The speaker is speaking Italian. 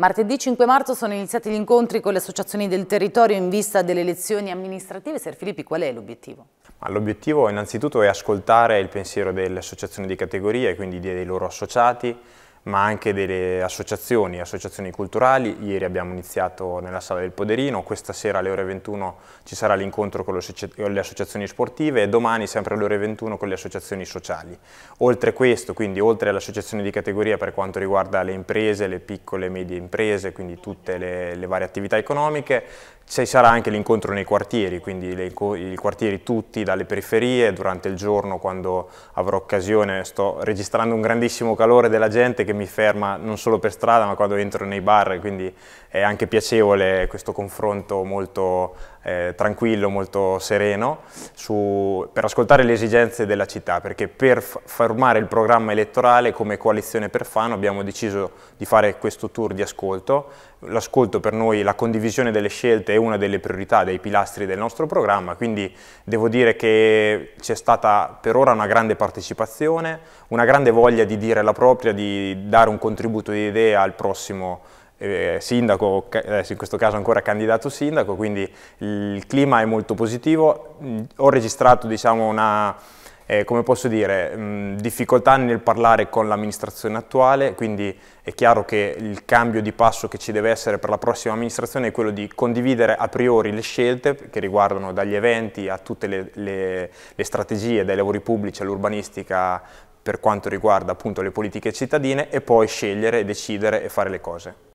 Martedì 5 marzo sono iniziati gli incontri con le associazioni del territorio in vista delle elezioni amministrative. Ser Filippi, qual è l'obiettivo? L'obiettivo innanzitutto è ascoltare il pensiero delle associazioni di categoria e quindi dei loro associati, ma anche delle associazioni, associazioni culturali. Ieri abbiamo iniziato nella Sala del Poderino, questa sera alle ore 21 ci sarà l'incontro con le associazioni sportive e domani sempre alle ore 21 con le associazioni sociali. Oltre questo, quindi oltre all'associazione di categoria per quanto riguarda le imprese, le piccole e medie imprese, quindi tutte le, le varie attività economiche, ci sarà anche l'incontro nei quartieri, quindi le, i quartieri tutti, dalle periferie, durante il giorno quando avrò occasione, sto registrando un grandissimo calore della gente che mi ferma non solo per strada ma quando entro nei bar, quindi è anche piacevole questo confronto molto eh, tranquillo, molto sereno, su, per ascoltare le esigenze della città, perché per formare il programma elettorale come coalizione per Fano abbiamo deciso di fare questo tour di ascolto. L'ascolto per noi, la condivisione delle scelte è una delle priorità, dei pilastri del nostro programma, quindi devo dire che c'è stata per ora una grande partecipazione, una grande voglia di dire la propria, di dare un contributo di idea al prossimo eh, sindaco, in questo caso ancora candidato sindaco, quindi il clima è molto positivo. Ho registrato diciamo, una, eh, come posso dire, mh, mm, difficoltà nel parlare con l'amministrazione attuale, quindi è chiaro che il cambio di passo che ci deve essere per la prossima amministrazione è quello di condividere a priori le scelte che riguardano dagli eventi a tutte le, le, le strategie, dai lavori pubblici all'urbanistica per quanto riguarda appunto le politiche cittadine e poi scegliere, decidere e fare le cose.